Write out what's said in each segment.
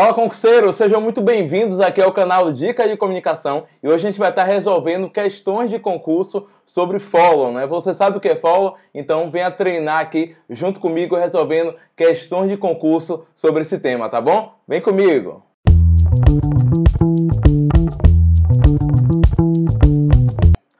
Fala concurseiro, sejam muito bem-vindos aqui ao canal Dica de Comunicação e hoje a gente vai estar resolvendo questões de concurso sobre follow, né? Você sabe o que é follow? Então venha treinar aqui junto comigo resolvendo questões de concurso sobre esse tema, tá bom? Vem comigo!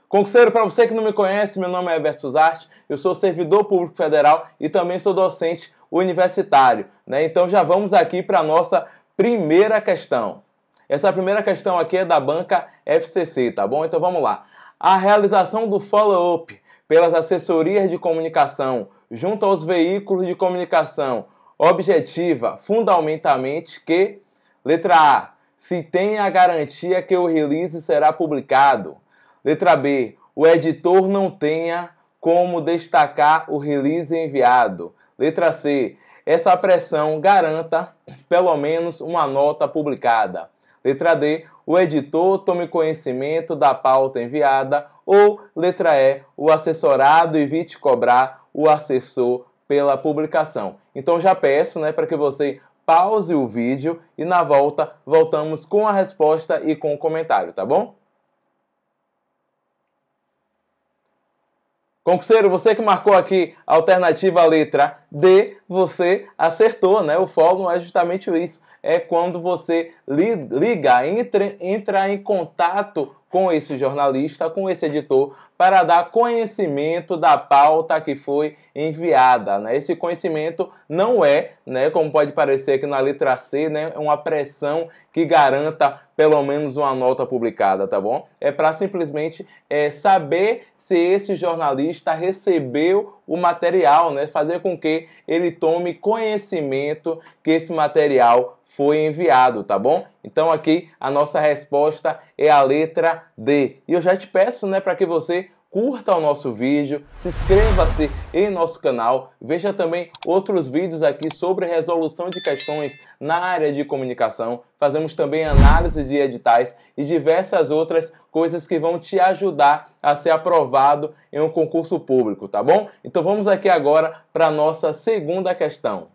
Concurseiro, para você que não me conhece, meu nome é Everton Suzarte, eu sou servidor público federal e também sou docente universitário. Né? Então já vamos aqui para a nossa Primeira questão. Essa primeira questão aqui é da banca FCC, tá bom? Então vamos lá. A realização do follow-up pelas assessorias de comunicação junto aos veículos de comunicação objetiva fundamentalmente que letra A, se tem a garantia que o release será publicado. Letra B, o editor não tenha como destacar o release enviado. Letra C, essa pressão garanta pelo menos uma nota publicada. Letra D, o editor tome conhecimento da pauta enviada. Ou letra E, o assessorado evite cobrar o assessor pela publicação. Então já peço né, para que você pause o vídeo e na volta voltamos com a resposta e com o comentário, tá bom? Concurseiro, você que marcou aqui a alternativa letra D, você acertou, né? O fórum é justamente isso. É quando você liga, entra, entra em contato com esse jornalista, com esse editor, para dar conhecimento da pauta que foi enviada. Né? Esse conhecimento não é né, como pode parecer aqui na letra C, né, é uma pressão que garanta pelo menos uma nota publicada, tá bom? É para simplesmente é, saber se esse jornalista recebeu o material, né, fazer com que ele tome conhecimento que esse material foi enviado, tá bom? Então aqui a nossa resposta é a letra D. E eu já te peço, né, para que você curta o nosso vídeo, se inscreva-se em nosso canal, veja também outros vídeos aqui sobre resolução de questões na área de comunicação, fazemos também análise de editais e diversas outras coisas que vão te ajudar a ser aprovado em um concurso público, tá bom? Então vamos aqui agora para a nossa segunda questão.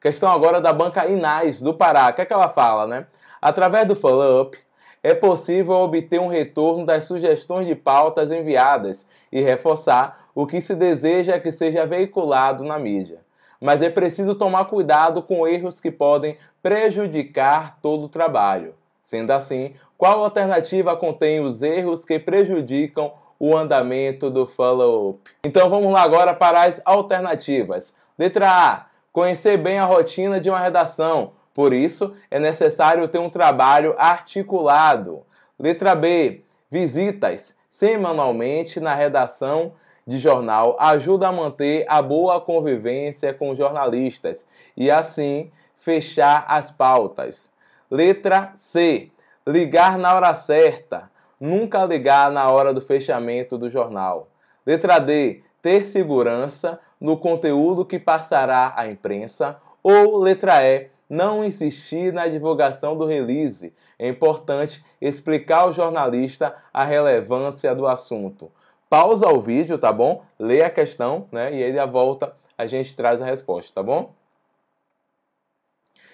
Questão agora da banca Inais, do Pará. O que, é que ela fala, né? Através do follow-up, é possível obter um retorno das sugestões de pautas enviadas e reforçar o que se deseja que seja veiculado na mídia. Mas é preciso tomar cuidado com erros que podem prejudicar todo o trabalho. Sendo assim, qual alternativa contém os erros que prejudicam o andamento do follow-up? Então vamos lá agora para as alternativas. Letra A: conhecer bem a rotina de uma redação por isso, é necessário ter um trabalho articulado. Letra B. Visitas semanalmente na redação de jornal ajuda a manter a boa convivência com jornalistas e assim fechar as pautas. Letra C. Ligar na hora certa. Nunca ligar na hora do fechamento do jornal. Letra D. Ter segurança no conteúdo que passará à imprensa. Ou letra E não insistir na divulgação do release. É importante explicar ao jornalista a relevância do assunto. Pausa o vídeo, tá bom? Lê a questão, né? E aí à volta a gente traz a resposta, tá bom?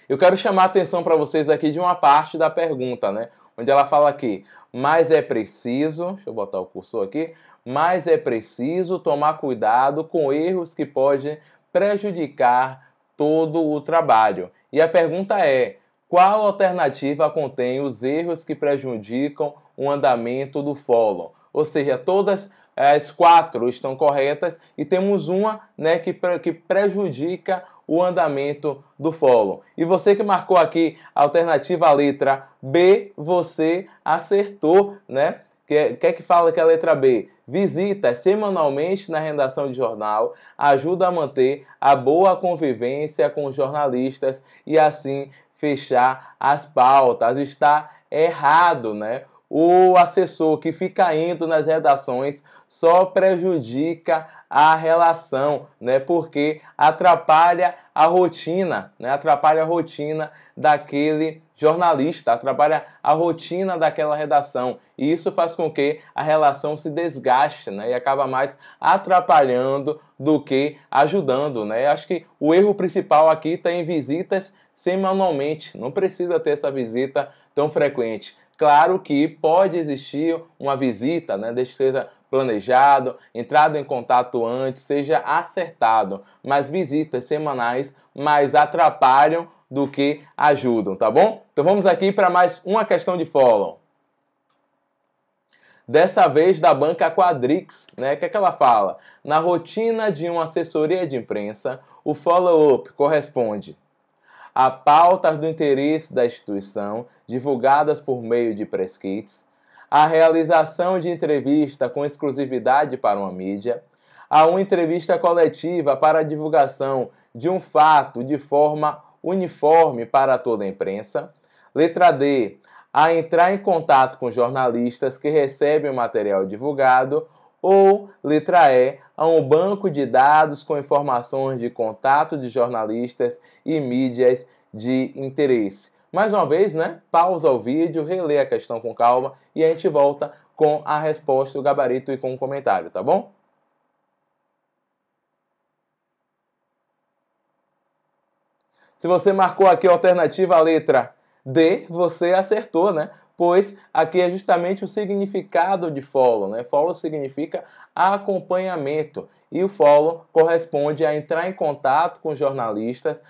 Eu quero chamar a atenção para vocês aqui de uma parte da pergunta, né? Onde ela fala aqui, mas é preciso, deixa eu botar o cursor aqui, mas é preciso tomar cuidado com erros que podem prejudicar todo o trabalho. E a pergunta é: qual alternativa contém os erros que prejudicam o andamento do follow? Ou seja, todas as quatro estão corretas e temos uma né, que, que prejudica o andamento do follow. E você que marcou aqui a alternativa letra B, você acertou, né? Quer é, que, é que fala que é a letra B? visita semanalmente na redação de jornal ajuda a manter a boa convivência com os jornalistas e assim fechar as pautas. Está errado, né? o assessor que fica indo nas redações só prejudica a relação, né? Porque atrapalha a rotina, né? Atrapalha a rotina daquele jornalista, atrapalha a rotina daquela redação. E isso faz com que a relação se desgaste, né? E acaba mais atrapalhando do que ajudando, né? Acho que o erro principal aqui está em visitas semanalmente. Não precisa ter essa visita tão frequente. Claro que pode existir uma visita, né, desde que seja planejado, entrado em contato antes, seja acertado, mas visitas semanais mais atrapalham do que ajudam, tá bom? Então vamos aqui para mais uma questão de follow. Dessa vez da banca Quadrix, né? Que é que ela fala? Na rotina de uma assessoria de imprensa, o follow-up corresponde a pautas do interesse da instituição divulgadas por meio de press kits, a realização de entrevista com exclusividade para uma mídia, a uma entrevista coletiva para a divulgação de um fato de forma uniforme para toda a imprensa. Letra D. A entrar em contato com jornalistas que recebem o material divulgado ou, letra E, a um banco de dados com informações de contato de jornalistas e mídias de interesse. Mais uma vez, né? Pausa o vídeo, relê a questão com calma e a gente volta com a resposta, o gabarito e com o comentário, tá bom? Se você marcou aqui a alternativa letra D, você acertou, né? Pois aqui é justamente o significado de follow, né? Follow significa acompanhamento e o follow corresponde a entrar em contato com jornalistas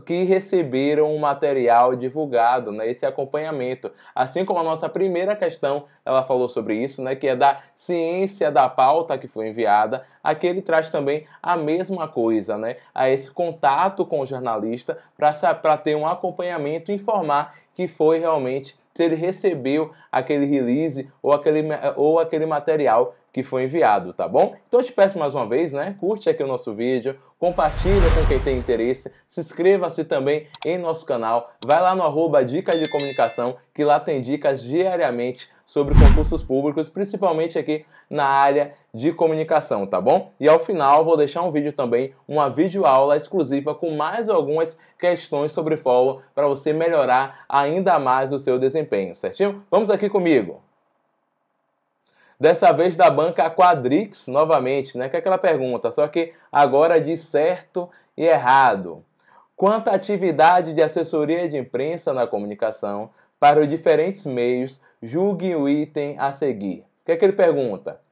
que receberam o material divulgado, né, esse acompanhamento. Assim como a nossa primeira questão, ela falou sobre isso, né, que é da ciência da pauta que foi enviada, aqui ele traz também a mesma coisa, né, a esse contato com o jornalista para ter um acompanhamento e informar que foi realmente se ele recebeu aquele release ou aquele, ou aquele material que foi enviado, tá bom? Então eu te peço mais uma vez, né? Curte aqui o nosso vídeo, compartilha com quem tem interesse, se inscreva-se também em nosso canal, vai lá no arroba Dicas de Comunicação, que lá tem dicas diariamente sobre concursos públicos, principalmente aqui na área de comunicação, tá bom? E ao final vou deixar um vídeo também, uma videoaula exclusiva com mais algumas questões sobre follow para você melhorar ainda mais o seu desempenho, certinho? Vamos aqui comigo! Dessa vez da banca Quadrix, novamente, né? Que é aquela pergunta, só que agora de certo e errado. Quanto à atividade de assessoria de imprensa na comunicação para os diferentes meios, julgue o item a seguir. O que é que ele pergunta?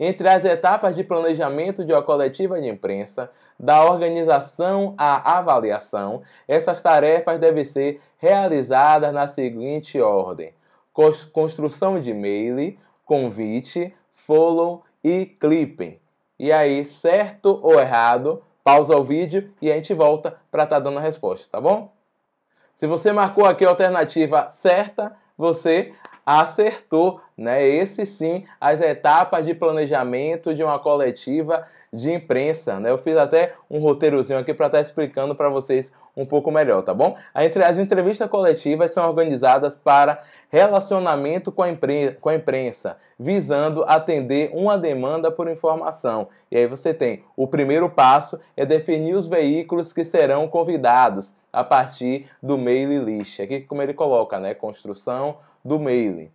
entre as etapas de planejamento de uma coletiva de imprensa, da organização à avaliação, essas tarefas devem ser realizadas na seguinte ordem: construção de e-mail, convite, follow e clipping. E aí, certo ou errado, pausa o vídeo e a gente volta para estar tá dando a resposta, tá bom? Se você marcou aqui a alternativa certa, você acertou, né? Esse sim, as etapas de planejamento de uma coletiva de imprensa, né? Eu fiz até um roteirozinho aqui para estar tá explicando para vocês um pouco melhor, tá bom? As entrevistas coletivas são organizadas para relacionamento com a, imprensa, com a imprensa, visando atender uma demanda por informação. E aí você tem o primeiro passo é definir os veículos que serão convidados a partir do mailing list. Aqui como ele coloca, né? Construção do mailing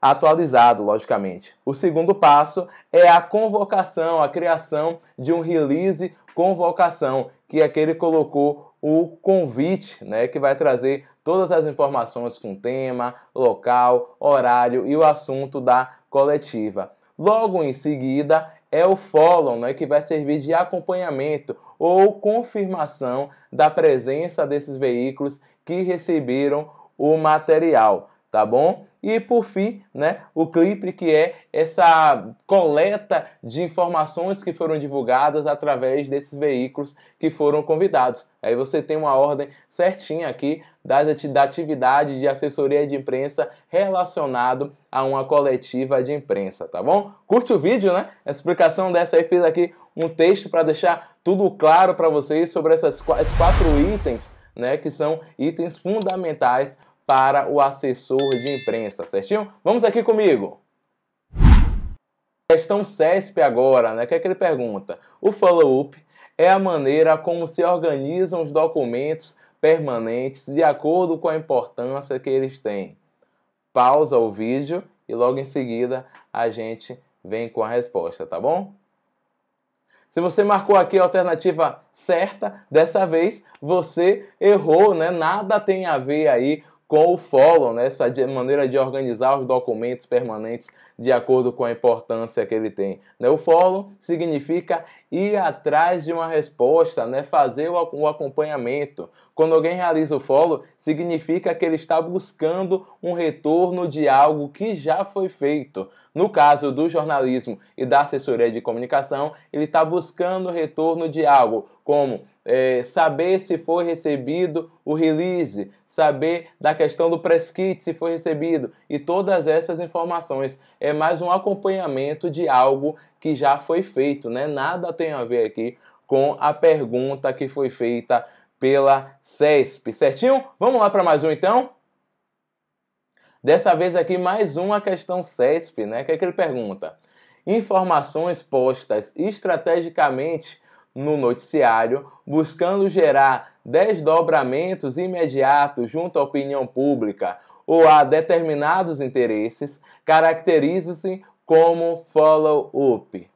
atualizado, logicamente. O segundo passo é a convocação, a criação de um release convocação, que é que ele colocou o convite, né, que vai trazer todas as informações com tema, local, horário e o assunto da coletiva. Logo em seguida é o follow, né, que vai servir de acompanhamento ou confirmação da presença desses veículos que receberam o material, tá bom? E por fim, né, o clipe que é essa coleta de informações que foram divulgadas através desses veículos que foram convidados. Aí você tem uma ordem certinha aqui das, da atividade de assessoria de imprensa relacionado a uma coletiva de imprensa, tá bom? Curte o vídeo, né? A explicação dessa aí fiz aqui um texto para deixar tudo claro para vocês sobre essas, esses quatro itens, né? Que são itens fundamentais para o assessor de imprensa, certinho? Vamos aqui comigo. Questão CESP agora, né? O que é que ele pergunta? O follow-up é a maneira como se organizam os documentos permanentes de acordo com a importância que eles têm. Pausa o vídeo e logo em seguida a gente vem com a resposta, tá bom? Se você marcou aqui a alternativa certa, dessa vez você errou, né? Nada tem a ver aí com o follow, né? essa maneira de organizar os documentos permanentes de acordo com a importância que ele tem. Né? O follow significa ir atrás de uma resposta, né? fazer o acompanhamento. Quando alguém realiza o follow, significa que ele está buscando um retorno de algo que já foi feito. No caso do jornalismo e da assessoria de comunicação, ele está buscando retorno de algo como é, saber se foi recebido o release, saber da questão do press kit se foi recebido e todas essas informações é mais um acompanhamento de algo que já foi feito, né? Nada tem a ver aqui com a pergunta que foi feita pela CESP, certinho? Vamos lá para mais um então? Dessa vez aqui mais uma questão CESP, né? O que, é que ele pergunta? Informações postas estrategicamente no noticiário, buscando gerar desdobramentos imediatos junto à opinião pública ou a determinados interesses, caracteriza-se como follow-up.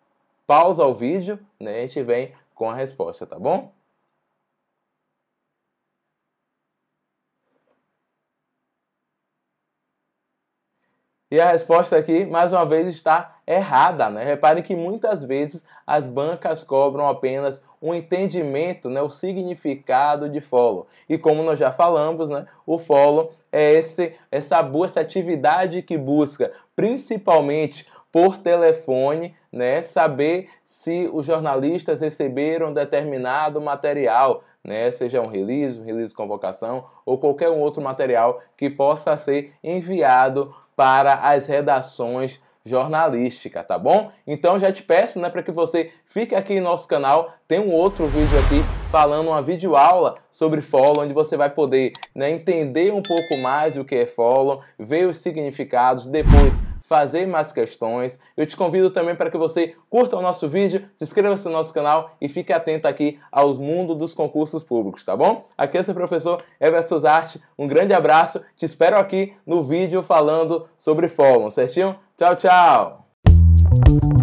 Pausa o vídeo, né? A gente vem com a resposta, tá bom? E a resposta aqui, mais uma vez, está errada. Né? Reparem que muitas vezes as bancas cobram apenas o um entendimento, né, o significado de follow. E como nós já falamos, né, o follow é esse, essa, essa atividade que busca, principalmente por telefone, né, saber se os jornalistas receberam determinado material, né, seja um release, um release de convocação ou qualquer outro material que possa ser enviado para as redações jornalística, tá bom? Então já te peço, né, para que você fique aqui em nosso canal, tem um outro vídeo aqui falando uma videoaula sobre follow, onde você vai poder né, entender um pouco mais o que é follow, ver os significados, depois fazer mais questões. Eu te convido também para que você curta o nosso vídeo, se inscreva no nosso canal e fique atento aqui aos mundos dos concursos públicos, tá bom? Aqui é seu professor Everton Suzarte, um grande abraço, te espero aqui no vídeo falando sobre fórum, certinho? Tchau, tchau!